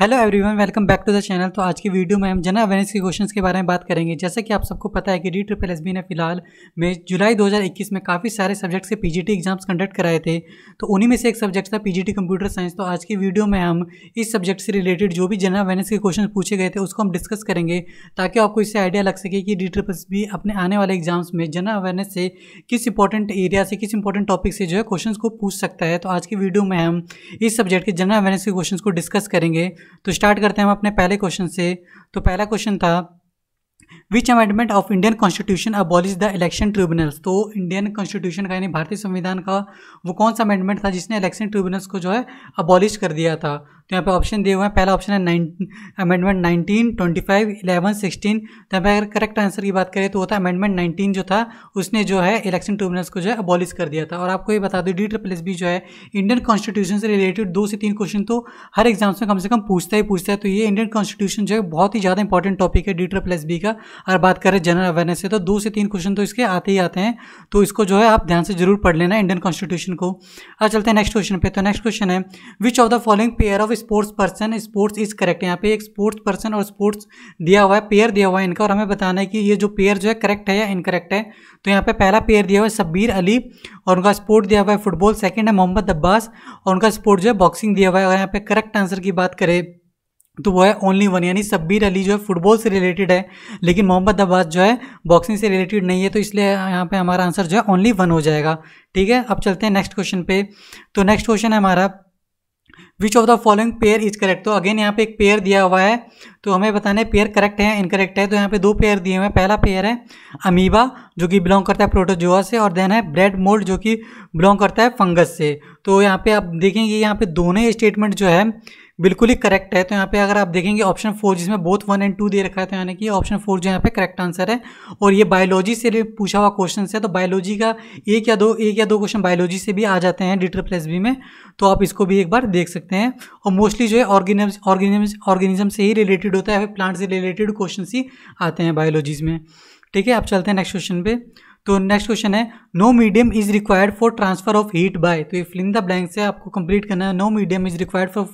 hello everyone welcome back to the channel तो आज की वीडियो में हम जनरल अवेयरनेस के क्वेश्चंस के बारे में बात करेंगे जैसे कि आप सबको पता है कि डी ट्रिपल एस ने फिलहाल में जुलाई 2021 में काफ़ी सारे सब्जेक्ट्स के पीजीटी एग्जाम्स कंडक्ट कराए थे तो उन्हीं में से एक सब्जेक्ट था पीजीटी कंप्यूटर साइंस तो आज की वीडियो में हम इस सब्जेक्ट से रिलेटेड जो भी जनरल अवेयरनेस के क्वेश्चन पूछे गए थे उसको हम डिस्कस करेंगे ताकि आपको इससे आइडिया लग सके कि डी ट्रिपल एस बी अपने आने वाले एग्जाम्स में जनरल अवेयरनेस से किस इंपॉर्टेंट एरिया से किस इंपॉर्टेंट टॉपिक से जो है क्वेश्चन को पूछ सकता है तो आज की वीडियो में हम इस सब्जेक्ट के जनरल अवेयरनेस के क्वेश्चन को डिस्कस करेंगे तो स्टार्ट करते हैं हम अपने पहले क्वेश्चन से तो पहला क्वेश्चन था which amendment of Indian constitution abolish the election tribunals तो इंडियन कॉन्स्टिट्यूशन का यानी भारतीय संविधान का वो कौन सा अमेंडमेंट था जिसने इलेक्शन ट्रिब्यूनल्स को जो है अबॉलिश कर दिया था तो यहाँ पे ऑप्शन दिए हुए हैं पहला ऑप्शन है nine amendment nineteen twenty five eleven sixteen तो यहाँ पे अगर करेक्ट आंसर की बात करें तो वो था अमेंडमेंट नाइनटीन जो था उसने जो है इलेक्शन ट्रिब्यूनल्स को जो है अबॉलिश कर दिया था और आपको ये बता दो डी ट्रिपल एस बी जो है इंडियन कॉन्स्टिट्यूशन से रिलेटेड दो से तीन क्वेश्चन तो हर एग्जाम्स में कम से कम पूछता ही पूछता है तो ये इंडियन कॉन्स्टिट्यूशन जो है बहुत ही ज़्यादा इंपॉर्टेंट टॉपिक है डी ट्रिपल एस बी का अगर बात करें जनरल अवेयरनेस से तो दो से तीन क्वेश्चन तो इसके आते ही आते हैं तो इसको जो है आप ध्यान से जरूर पढ़ लेना इंडियन कॉन्स्टिट्यूशन को अब अच्छा, चलते हैं नेक्स्ट क्वेश्चन पे तो नेक्स्ट क्वेश्चन है which of the following pair of sports person sports is correct यहाँ पे एक स्पोर्ट्स पर्सन और स्पोर्ट्स दिया हुआ है पेयर दिया हुआ है इनका और हमें बताना है कि ये जो पेयर जो है करेक्ट है या इनकरेक्ट है तो यहाँ पे पहला पेयर दिया हुआ है सब्बीर अली और उनका स्पोर्ट दिया हुआ है फुटबॉल सेकेंड है मोहम्मद अब्बास और उनका स्पोर्ट जो है बॉक्सिंग दिया हुआ है अगर यहाँ पे करेक्ट आंसर की बात करें तो वो है ओनली वन यानी सब्बीर अली जो है फुटबॉल से रिलेटेड है लेकिन मोहम्मद अब्बास जो है बॉक्सिंग से रिलेटेड नहीं है तो इसलिए यहाँ पे हमारा आंसर जो है ओनली वन हो जाएगा ठीक है अब चलते हैं नेक्स्ट क्वेश्चन पे तो नेक्स्ट क्वेश्चन है हमारा which of the following pair is correct तो अगेन यहाँ पे एक पेयर दिया हुआ है तो हमें बताने पेयर करेक्ट है इनकरेक्ट है तो यहाँ पे दो पेयर दिए हुए हैं पहला पेयर है अमीबा जो कि बिलोंग करता है प्रोटोजोआ से और देन है ब्रेड मोल्ड जो कि बिलोंग करता है फंगस से तो यहाँ पे आप देखेंगे यहाँ पे दोनों स्टेटमेंट जो है बिल्कुल ही करेक्ट है तो यहाँ पे अगर आप देखेंगे ऑप्शन फोर जिसमें बोथ वन एंड टू दे रखा है तो यानी कि ऑप्शन फोर जो यहाँ पे करेक्ट आंसर है और ये बायोलॉजी से पूछा हुआ क्वेश्चन है तो बायोलॉजी का एक या दो एक या दो क्वेश्चन बायोलॉजी से भी आ जाते हैं डिटर प्लस बी में तो आप इसको भी एक बार देख सकते हैं और मोस्टली जो है ऑर्गेनिम्स ऑर्गेनिम्स ऑर्गेनिज्म से ही रिलेटेड होता है प्लांट से रिलेटेड क्वेश्चन ही आते हैं बायोलॉजीज में ठीक है आप चलते हैं नेक्स्ट क्वेश्चन पे तो नेक्स्ट क्वेश्चन है no medium is required for transfer of heat by तो ये फिलिंग द ब्लैंक से आपको कंप्लीट करना है no medium is required for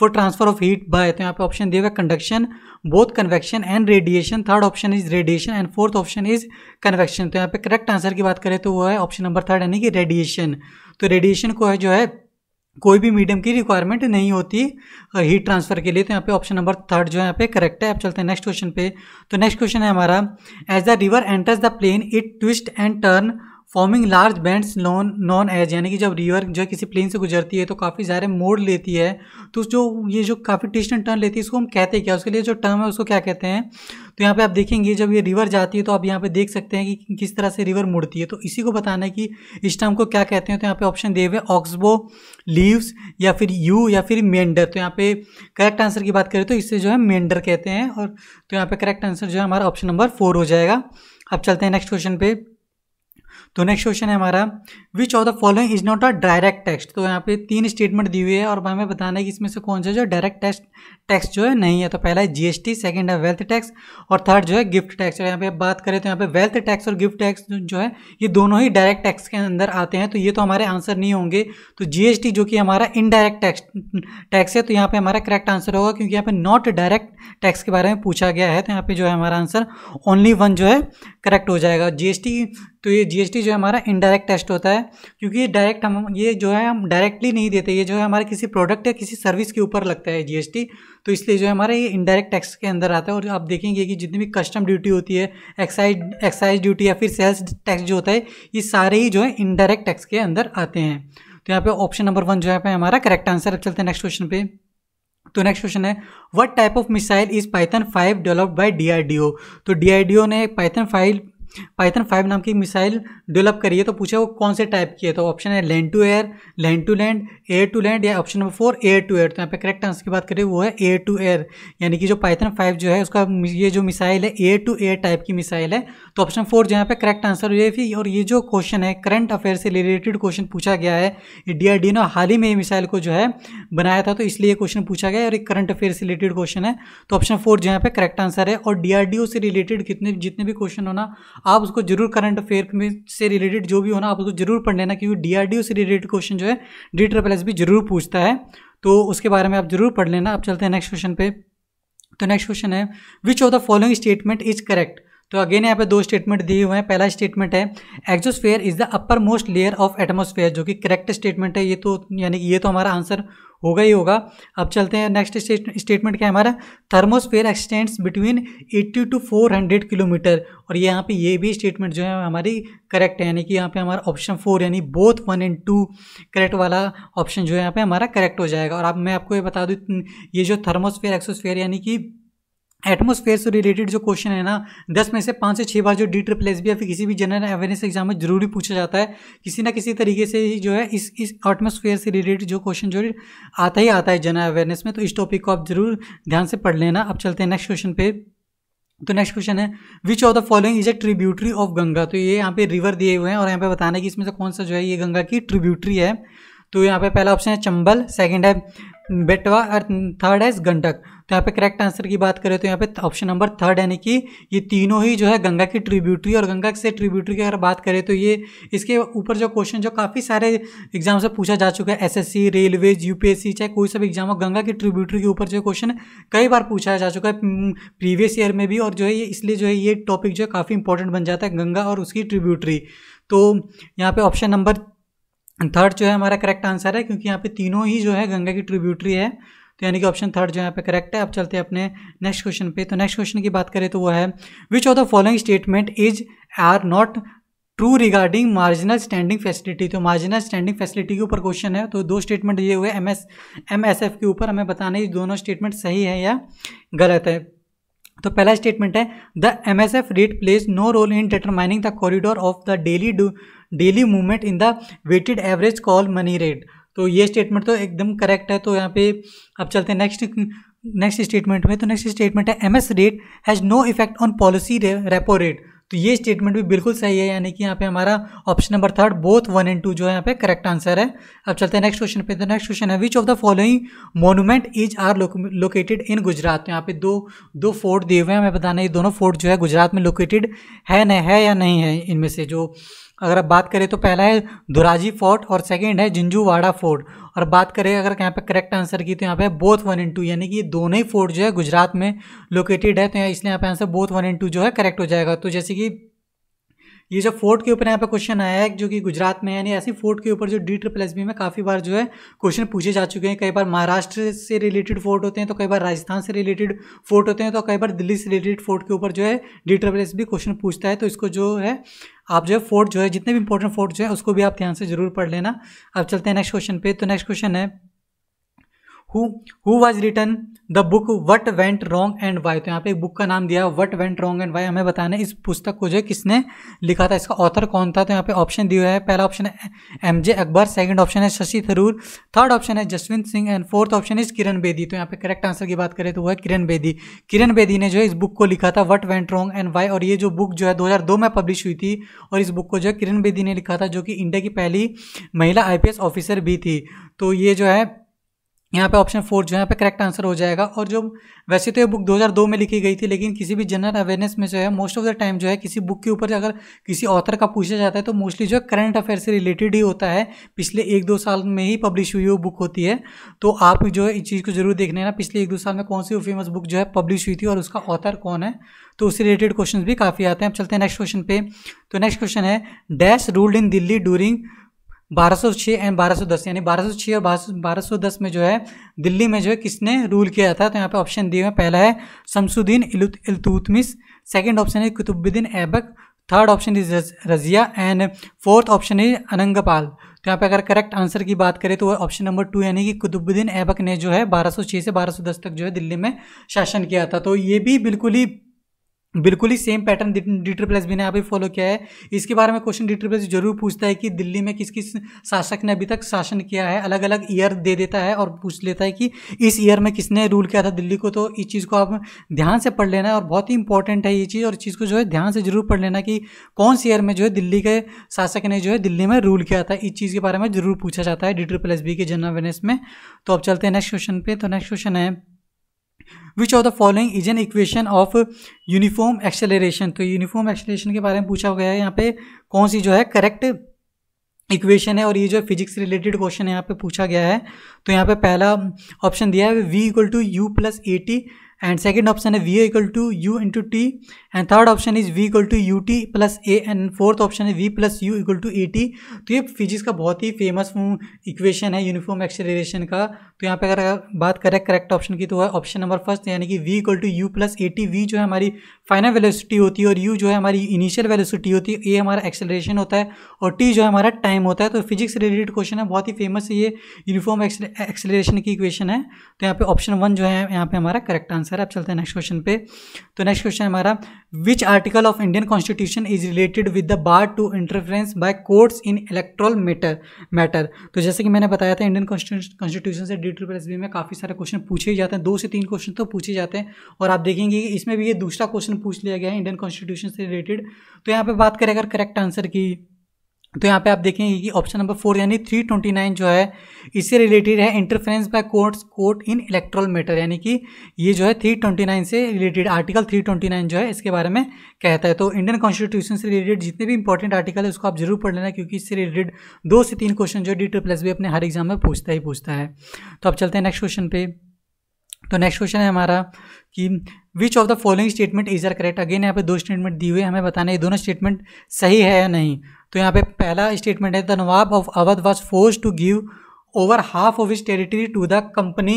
for transfer of heat by तो यहाँ पे ऑप्शन दिया हुआ conduction both convection and radiation third option is radiation and fourth option is convection तो यहाँ पे करेक्ट आंसर की बात करें तो वो है ऑप्शन नंबर थर्ड यानी कि रेडिएशन तो रेडिएशन को है जो है कोई भी मीडियम की रिक्वायरमेंट नहीं होती हीट ट्रांसफर के लिए तो यहाँ पे ऑप्शन नंबर थर्ड जो है यहाँ पे करेक्ट है अब चलते हैं नेक्स्ट क्वेश्चन पे तो नेक्स्ट क्वेश्चन है हमारा as the river enters the plain it twists and turn forming large bends known known as यानी कि जब रिवर जो है किसी प्लेन से गुजरती है तो काफ़ी सारे मोड़ लेती है तो जो ये जो काफ़ी टिस्टन टर्न लेती है इसको हम कहते हैं क्या उसके लिए जो टर्म है उसको क्या कहते हैं तो यहाँ पे आप देखेंगे जब ये रिवर जाती है तो आप यहाँ पे देख सकते हैं कि किस तरह से रिवर मुड़ती है तो इसी को बताना है कि इस टर्म को क्या कहते हैं तो यहाँ पे ऑप्शन दे हुए ऑक्सबो लीव्स या फिर यू या फिर मेंडर तो यहाँ पे करेक्ट आंसर की बात करें तो इससे जो है मेंडर कहते हैं और तो यहाँ पर करेक्ट आंसर जो है हमारा ऑप्शन नंबर फोर हो जाएगा अब चलते हैं नेक्स्ट क्वेश्चन पे तो नेक्स्ट क्वेश्चन है हमारा which of the following is not a direct tax तो यहाँ पे तीन स्टेटमेंट दी हुई है और हमें बताना है कि इसमें से कौन सा जो डायरेक्ट टेक्स्ट टैक्स जो है नहीं है तो पहला है जीएसटी सेकंड है वेल्थ टैक्स और थर्ड जो है गिफ्ट टैक्स और यहाँ पे बात करें तो यहाँ पे वेल्थ टैक्स और गिफ्ट टैक्स जो है ये दोनों ही डायरेक्ट टैक्स के अंदर आते हैं तो ये तो हमारे आंसर नहीं होंगे तो जीएसटी जो कि हमारा इनडायरेक्ट टैक्स टैक्स है तो यहाँ पर हमारा करेक्ट आंसर होगा क्योंकि यहाँ पर नॉट डायरेक्ट टैक्स के बारे में पूछा गया है तो यहाँ पर जो है हमारा आंसर ओनली वन जो है करेक्ट हो जाएगा जीएसटी तो ये जी जीएसटी जो है हमारा इनडायरेक्ट टेस्ट होता है क्योंकि ये डायरेक्ट हम ये जो है हम डायरेक्टली नहीं देते ये जो है हमारे किसी प्रोडक्ट या किसी सर्विस के ऊपर लगता है जीएसटी तो इसलिए जो है हमारा ये इनडायरेक्ट टैक्स के अंदर आता है और आप देखेंगे कि जितनी भी कस्टम ड्यूटी होती है एक्साइज एक्साइज ड्यूटी या फिर सेल्स टैक्स जो होता है ये सारे ही जो है इनडायरेक्ट टैक्स के अंदर आते हैं तो यहाँ पे ऑप्शन नंबर वन जो है हमारा करेक्ट आंसर अब चलते हैं नेक्स्ट क्वेश्चन पे तो नेक्स्ट क्वेश्चन है what type of missile is Python five developed by DRDO तो डीआरडीओ ने पाइथन फाइव पाइथन फाइव नाम की मिसाइल डेवलप करी है तो पूछा वो कौन से टाइप की है तो ऑप्शन है land to air land to land air to land या option number four air to air तो यहाँ पे करेक्ट आंसर की बात करें वो है एयर टू एयर यानी कि जो पाइथन फाइव जो है उसका ये जो मिसाइल है एयर टू एयर टाइप की मिसाइल है तो ऑप्शन फोर जो यहाँ पे करेक्ट आंसर हो जाएगी और ये जो क्वेश्चन है करंट अफेयर से रिलेटेड क्वेश्चन पूछा गया है डी ने हाल ही में ये मिसाइल को जो है बनाया था तो इसलिए क्वेश्चन पूछा गया और एक करंट अफेयर से रिलेटेड क्वेश्चन है तो ऑप्शन फोर जो यहाँ पे करेक्ट आंसर है और डी से रिलेटेड कितने जितने भी क्वेश्चन होना आप उसको जरूर करंट अफेयर में से रिलेटेड जो भी होना आप उसको जरूर पढ़ लेना क्योंकि ओ से रिलेटेड क्वेश्चन जो है डी ट्रिपल एस भी जरूर पूछता है तो उसके बारे में आप जरूर पढ़ लेना आप चलते हैं नेक्स्ट क्वेश्चन पे तो नेक्स्ट क्वेश्चन है which of the following statement is correct तो अगेन यहाँ पे दो स्टेटमेंट दिए हुए हैं पहला स्टेटमेंट है exosphere is the uppermost layer of atmosphere जो कि करेक्ट स्टेटमेंट है ये तो यानी कि ये तो हमारा आंसर होगा ही होगा अब चलते हैं नेक्स्ट स्टेटमेंट क्या है हमारा thermosphere extends between 80 to 400 kilometre और ये यहाँ पे ये भी स्टेटमेंट जो है हमारी करेक्ट है यानी कि यहाँ पे हमारा ऑप्शन फोर यानी both one and two correct वाला ऑप्शन जो है यहाँ पे हमारा करेक्ट हो जाएगा और अब आप मैं आपको ये बता दूँ ये जो थर्मोस्फेयर एक्सोस्फेयर यानी कि एटमोसफेयर से रिलेटेड जो क्वेश्चन है ना दस में से पाँच से छः बार जो डी ट्रिपल एस बी या फिर किसी भी जनरल अवेयरनेस एग्जाम में जरूरी पूछा जाता है किसी ना किसी तरीके से ही जो है इस इस एटमोसफेयर से रिलेटेड जो क्वेश्चन जो आता ही आता है जनरल अवेयरनेस में तो इस टॉपिक को आप जरूर ध्यान से पढ़ लेना अब चलते हैं नेक्स्ट क्वेश्चन पे तो नेक्स्ट क्वेश्चन है which of the following is a tributary of Ganga तो ये यहाँ पे रिवर दिए हुए हैं और यहाँ पे बताना है कि इसमें से कौन सा जो है ये गंगा की ट्रिब्यूटरी है तो यहाँ पे पहला ऑप्शन है चंबल सेकंड है बेटवा और थर्ड है गंडक तो यहाँ पे करेक्ट आंसर की बात करें तो यहाँ पे ऑप्शन नंबर थर्ड यानी कि ये तीनों ही जो है गंगा की ट्रिब्यूटरी और गंगा से ट्रिब्यूटरी की अगर बात करें तो ये इसके ऊपर जो क्वेश्चन जो काफ़ी सारे एग्जाम से पूछा जा चुका है एसएससी रेलवेज यूपीएससी चाहे कोई सब एग्जाम हो गंगा की ट्रिब्यूटरी के ऊपर जो क्वेश्चन कई बार पूछा जा चुका है प्रीवियस हम्म, ईयर में भी और जो है ये इसलिए जो है ये टॉपिक जो है काफ़ी इंपॉर्टेंट बन जाता है गंगा और उसकी ट्रिब्यूटरी तो यहाँ पे ऑप्शन नंबर थर्ड जो है हमारा करेक्ट आंसर है क्योंकि यहाँ पे तीनों ही जो है गंगा की ट्रिब्यूटरी है तो यानी कि ऑप्शन थर्ड जो यहाँ पे करेक्ट है अब चलते हैं अपने नेक्स्ट क्वेश्चन पे तो नेक्स्ट क्वेश्चन की बात करें तो वो है which of the following statement is or not true regarding marginal standing facility तो मार्जिनल स्टैंडिंग फैसिलिटी के ऊपर क्वेश्चन है तो दो स्टेटमेंट दिए हुए M S M S F के ऊपर हमें बताना है दोनों स्टेटमेंट सही है या गलत है तो पहला स्टेटमेंट है the M S F rate plays no role in determining the corridor of the daily daily movement in the weighted average call money rate तो ये स्टेटमेंट तो एकदम करेक्ट है तो यहाँ पे अब चलते हैं नेक्स्ट नेक्स्ट स्टेटमेंट में तो नेक्स्ट स्टेटमेंट है M S rate has no effect on policy repo rate तो ये स्टेटमेंट भी बिल्कुल सही है यानी कि यहाँ पे हमारा option number third both one and two जो है यहाँ पे करेक्ट आंसर है अब चलते हैं नेक्स्ट क्वेश्चन पे तो नेक्स्ट क्वेश्चन है which of the following monument is or located in Gujarat तो यहाँ पे दो दो फोर्ट दिए हुए हैं हमें बताना ये दोनों फोर्ट जो है गुजरात में लोकेटेड है न है या नहीं है इनमें से जो अगर आप बात करें तो पहला है दुराजी फोर्ट और सेकंड है जिंजूवाड़ा फोर्ट और बात करें अगर यहाँ पे करेक्ट आंसर की तो यहाँ पे बोथ वन एंड टू यानी कि ये दोनों ही फोर्ट जो है गुजरात में लोकेटेड है तो इसलिए यहाँ पे answer both one and two जो है करेक्ट हो जाएगा तो जैसे कि ये जो फोर्ट के ऊपर यहाँ पे क्वेश्चन आया है जो कि गुजरात में यानी ऐसी फोर्ट के ऊपर जो डी ट्रिपल एस बी में काफ़ी बार जो है क्वेश्चन पूछे जा चुके हैं कई बार महाराष्ट्र से रिलेटेड फोर्ट होते हैं तो कई बार राजस्थान से रिलेटेड फोर्ट होते हैं तो कई बार दिल्ली से रिलेटेड फोर्ट के ऊपर जो है D triple S B question पूछता है तो इसको जो है आप जो है फोर्ट जो है जितने भी इंपॉर्टेंट फोर्ट जो है उसको भी आप ध्यान से जरूर पढ़ लेना अब चलते हैं नेक्स्ट क्वेश्चन पे तो नेक्स्ट क्वेश्चन है who who was written the book what went wrong and why तो यहाँ पे एक बुक का नाम दिया what went wrong and why हमें बताना है इस पुस्तक को जो है किसने लिखा था इसका ऑथर कौन था तो यहाँ पे ऑप्शन दिया है पहला ऑप्शन है M J Akbar second option है शशि थरूर थर्ड ऑप्शन है Jaswant Singh and fourth option is Kiran Bedi तो यहाँ पे करेक्ट आंसर की बात करें तो वो है किरण बेदी किरण बेदी ने जो है इस बुक को लिखा था what went wrong and why और ये जो बुक जो है दो हज़ार दो में पब्लिश हुई थी और इस बुक को जो है किरण बेदी ने लिखा था जो कि इंडिया की पहली महिला आई पी एस ऑफिसर भी थी तो ये जो है यहाँ पे ऑप्शन फोर जो है यहाँ पे करेक्ट आंसर हो जाएगा और जो वैसे तो ये बुक 2002 में लिखी गई थी लेकिन किसी भी जनरल अवेयरनेस में जो है मोस्ट ऑफ द टाइम जो है किसी बुक के ऊपर अगर किसी ऑथर का पूछा जाता है तो मोस्टली जो है करंट अफेयर से रिलेटेड ही होता है पिछले एक दो साल में ही पब्लिश हुई वो बुक होती है तो आप जो है इस चीज़ को जरूर देख लेना पिछले एक दो साल में कौन सी फेमस बुक जो है पब्लिश हुई थी और उसका ऑथर कौन है तो उससे रिलेटेड क्वेश्चन भी काफ़ी आते हैं अब चलते हैं नेक्स्ट क्वेश्चन पे तो नेक्स्ट क्वेश्चन है dash ruled in Delhi during बारह एंड दस यानी बारह और दस में जो है दिल्ली में जो है किसने रूल किया था तो यहाँ पे ऑप्शन दिए हुए पहला है शमसुद्दीन इलतुतमिस सेकंड ऑप्शन है Qutbuddin Aibak third option is Razia and fourth option is Anangpal तो यहाँ पे अगर करेक्ट आंसर की बात करें तो वो ऑप्शन नंबर टू यानी कि कुतुबुद्दीन ऐबक ने जो है 1206 से 1210 तक जो है दिल्ली में शासन किया था तो ये भी बिल्कुल ही बिल्कुल ही same pattern D triple S B ने यहाँ पे फॉलो किया है इसके बारे में क्वेश्चन डी ट्रिपल एस जरूर पूछता है कि दिल्ली में किस किस शासक ने अभी तक शासन किया है अलग अलग ईयर दे देता है और पूछ लेता है कि इस ईयर में किसने रूल किया था दिल्ली को तो इस चीज़ को आप ध्यान से पढ़ लेना है और बहुत ही इंपॉर्टेंट है ये चीज़ और इस चीज़ को जो है ध्यान से जरूर पढ़ लेना कि कौन से ईयर में जो है दिल्ली के शासक ने जो है दिल्ली में रूल किया था इस चीज़ के बारे में जरूर पूछा जाता है डी ट्रिपल एस बी के जनरल अवेयरनेस में तो अब चलते हैं नेक्स्ट क्वेश्चन पे तो नेक्स्ट क्वेश्चन है which of the following is an equation of uniform acceleration तो यूनिफॉर्म एक्सेलरेशन के बारे में पूछा गया है यहाँ पे कौन सी जो है करेक्ट इक्वेशन है और ये जो फिजिक्स रिलेटेड क्वेश्चन यहाँ पे पूछा गया है तो यहाँ पे पहला ऑप्शन दिया है V equal to U plus A T and second option है V equal to U into T and third option is V equal to U T plus A and fourth option है V plus U equal to A T तो ये physics का बहुत ही famous हम्म, equation है uniform acceleration का तो यहाँ पे अगर बात करें करेक्ट ऑप्शन की तो है ऑप्शन नंबर फर्स्ट यानी कि V equal to U plus A T V जो है हमारी फाइनल वेलोसिटी होती है और यू जो है हमारी इनिशियल वेलोसिटी होती है ए हमारा एक्सेलरेशन होता है और टी जो है हमारा टाइम होता है तो फिजिक्स रिलेटेड क्वेश्चन है बहुत ही फेमस ये यूनिफॉर्म एक्सेलरेशन की इक्वेशन है तो यहाँ पे ऑप्शन वन जो है यहाँ पे हमारा करेक्ट आंसर आंसर है अब चलते हैं नेक्स्ट क्वेश्चन पे तो नेक्स्ट क्वेश्चन हमारा which article of Indian constitution is related with the bar to interference by courts in electoral matter matter तो जैसे कि मैंने बताया था इंडियन कॉन्स्टिट्यूशन से डी प्लस बी में काफ़ी सारे क्वेश्चन पूछे ही जाते हैं दो से तीन क्वेश्चन तो पूछे जाते हैं और आप देखेंगे कि इसमें भी ये दूसरा क्वेश्चन पूछ लिया गया है इंडियन कॉन्स्टिट्यूशन से रिलेटेड तो यहाँ पर बात करें अगर करेक्ट आंसर की तो यहाँ पे आप देखेंगे कि ऑप्शन नंबर फोर यानी थ्री ट्वेंटी नाइन जो है इससे रिलेटेड है interference by courts court in electoral matter यानी कि ये जो है थ्री ट्वेंटी नाइन से related article three twenty nine जो है इसके बारे में कहता है तो इंडियन कॉन्स्टिट्यूशन से रिलेटेड जितने भी इंपॉर्टेंट आर्टिकल है उसको आप जरूर पढ़ लेना क्योंकि इससे रिलेटेड दो से तीन क्वेश्चन जो है डी ट्रिप्लस भी अपने हर एग्जाम में पूछता ही पूछता है तो आप चलते हैं नेक्स्ट क्वेश्चन पे तो नेक्स्ट क्वेश्चन है हमारा कि which of the following statement is are correct again यहाँ पे दो स्टेटमेंट दिए हुए हमें बताना है ये दोनों स्टेटमेंट सही है या नहीं तो यहाँ पे पहला स्टेटमेंट है the nawab of Awadh was force to give over half of is territory to the company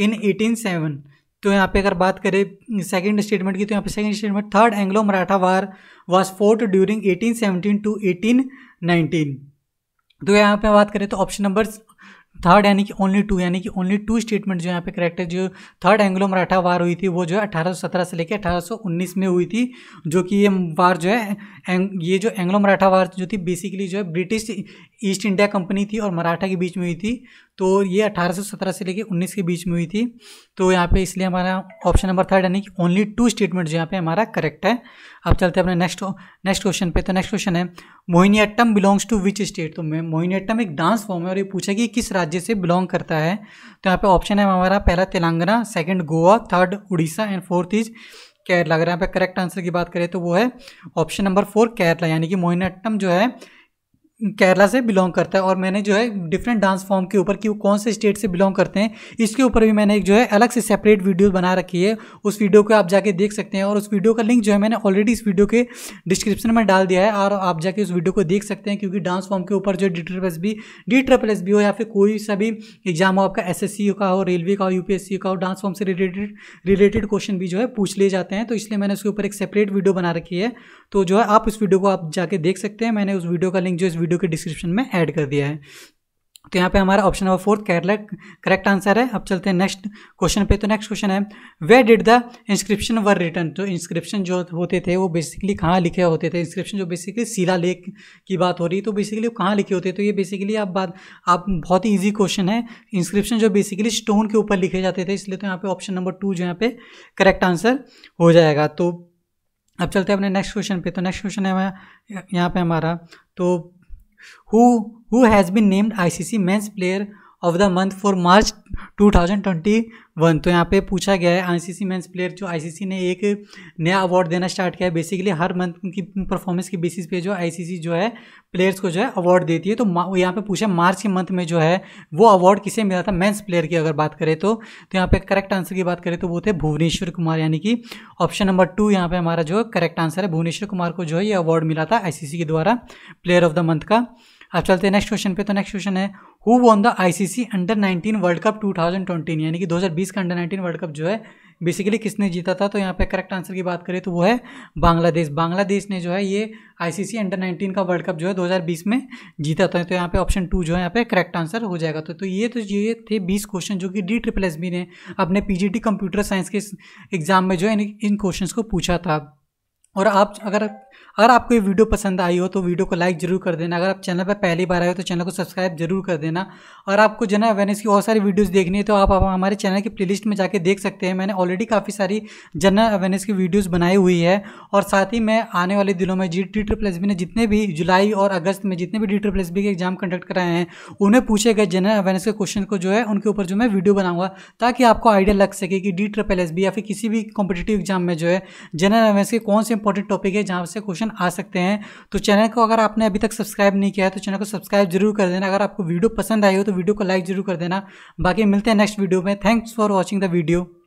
in eighteen seven तो यहाँ पे अगर बात करें सेकेंड स्टेटमेंट की तो यहाँ पे second statement third Anglo Maratha war was fought during eighteen seventeen to eighteen nineteen तो यहाँ पे बात करें तो ऑप्शन नंबर थर्ड यानी कि ओनली टू यानी कि ओनली टू स्टेटमेंट जो यहाँ पे करेक्ट है जो थर्ड एंग्लो मराठा वार हुई थी वो जो है अठारह से लेकर अठारह में हुई थी जो कि ये वार जो है ये जो एंग्लो मराठा वार जो थी बेसिकली जो है ब्रिटिश ईस्ट इंडिया कंपनी थी और मराठा के बीच में हुई थी तो ये 1817 से लेके 19 के बीच में हुई थी तो यहाँ पे इसलिए हमारा ऑप्शन नंबर थर्ड यानी कि ओनली टू स्टेटमेंट जो यहाँ पे हमारा करेक्ट है अब चलते हैं अपने नेक्स्ट नेक्स्ट क्वेश्चन पे तो नेक्स्ट क्वेश्चन है Mohiniyattam belongs to which state तो मोहिनीअट्टम एक डांस फॉर्म है और ये पूछा कि किस राज्य से बिलोंग करता है तो यहाँ पे ऑप्शन है हमारा पहला Telangana second Goa third Orissa and fourth is Kerala अगर यहाँ पे करेक्ट आंसर की बात करें तो वो है ऑप्शन नंबर फोर केरला यानी कि मोहिनीअट्टम जो है केरला से बिलोंग करता है और मैंने जो है डिफरेंट डांस फॉर्म के ऊपर कि वो कौन से स्टेट से बिलोंग करते हैं इसके ऊपर भी मैंने एक जो है अलग से सेपरेट वीडियो बना रखी है उस वीडियो को आप जाके देख सकते हैं और उस वीडियो का लिंक जो है मैंने ऑलरेडी इस वीडियो के डिस्क्रिप्शन में डाल दिया है और आप जाके उस वीडियो को देख सकते हैं क्योंकि डांस फॉर्म के ऊपर जो D triple S B D triple S B हो या फिर कोई सा भी एग्जाम हो आपका एस एस सी का हो रेलवे का हो यू पी एस सी का हो डांस फॉर्म से रिलेटेड रिलेटेड क्वेश्चन भी जो है पूछ लिए जाते हैं तो इसलिए मैंने उसके ऊपर एक सेपरेट वीडियो बना रखी है तो जो है आप उस वीडियो को आप जाके देख सकते हैं मैंने उस वीडियो का लिंक जो इस वीडियो के डिस्क्रिप्शन में ऐड कर दिया है तो यहाँ पे हमारा option number fourth Kerala correct answer है अब चलते हैं नेक्स्ट क्वेश्चन पे तो नेक्स्ट क्वेश्चन है where did the inscription were written तो इंस्क्रिप्शन जो होते थे वो बेसिकली कहाँ लिखे होते थे इंस्क्रिप्शन जो बेसिकली शिला लेख की बात हो रही तो बेसिकली वो कहाँ लिखे होते तो ये बेसिकली आप बात आप बहुत ही ईजी क्वेश्चन है इंस्क्रिप्शन जो बेसिकली स्टोन के ऊपर लिखे जाते थे इसलिए तो यहाँ पे ऑप्शन नंबर टू जो यहाँ पे करेक्ट आंसर हो जाएगा तो अब चलते हैं अपने नेक्स्ट क्वेश्चन पे तो नेक्स्ट क्वेश्चन है यहाँ पे हमारा तो who who has been named ICC Men's Player of the month for March 2021 तो यहाँ पे पूछा गया है आईसीसी मेंस प्लेयर जो आईसीसी ने एक नया अवार्ड देना स्टार्ट किया है बेसिकली हर मंथ की परफॉर्मेंस के बेसिस पे जो आईसीसी जो है प्लेयर्स को जो है अवार्ड देती है तो यहाँ पे पूछा मार्च के मंथ में जो है वो अवार्ड किसे मिला था मेंस प्लेयर की अगर बात करें तो तो यहाँ पे करेक्ट आंसर की बात करें तो वो थे भुवनेश्वर कुमार यानी कि ऑप्शन नंबर टू यहाँ पे हमारा जो करेक्ट आंसर है भुवनेश्वर कुमार को जो है ये अवार्ड मिला था आईसीसी के द्वारा प्लेयर ऑफ द मंथ का अब चलते हैं नेक्स्ट क्वेश्चन पे तो नेक्स्ट क्वेश्चन है who won the I C C under nineteen world cup two thousand twenty यानी कि दो हज़ार बीस का अंडर नाइनटीन वर्ल्ड कप जो है बेसिकली किसने जीता था तो यहाँ पे करेक्ट आंसर की बात करें तो वो है बांग्लादेश बांग्लादेश ने जो है ये I C C under nineteen का वर्ल्ड कप जो है दो हज़ार बीस में जीता था तो यहाँ पे ऑप्शन टू जो है यहाँ पे करेक्ट आंसर हो जाएगा तो तो ये तो ये थे बीस क्वेश्चन जो कि डी ट्रिपल एस बी ने अपने टी कंप्यूटर साइंस के एग्जाम में जो है इन क्वेश्चन को पूछा था और आप अगर अगर आपको ये वीडियो पसंद आई हो तो वीडियो को लाइक जरूर कर देना अगर आप चैनल पर पहली बार आए हो तो चैनल को सब्सक्राइब जरूर कर देना और आपको जो है वेनेस की और सारी वीडियोस देखनी है तो आप, हमारे चैनल की प्लेलिस्ट में जाके देख सकते हैं मैंने ऑलरेडी काफ़ी सारी जनरल अवेयरनेस की वीडियोस बनाई हुई है और साथ ही मैं आने वाले दिनों में G T triple S B ने जितने भी जुलाई और अगस्त में जितने भी डी ट्रिपल एस बी के एग्जाम कंडक्ट कराए हैं उन्हें पूछे गए जनरल अवेयरनेस के क्वेश्चन को जो है उनके ऊपर जो मैं वीडियो बनाऊंगा ताकि आपको आइडिया लग सके कि डी ट्रिपल एस बी या फिर किसी भी कॉम्पिटेटिव एग्जाम में जो है जनरल अवेयरनेस के कौन से इंपॉर्टेंट टॉपिक है जहाँ से क्वेश्चन आ सकते हैं तो चैनल को अगर आपने अभी तक सब्सक्राइब नहीं किया है तो चैनल को सब्सक्राइब जरूर कर देना अगर आपको वीडियो पसंद आई हो तो वीडियो को लाइक जरूर कर देना बाकी मिलते हैं नेक्स्ट वीडियो में thanks for watching the video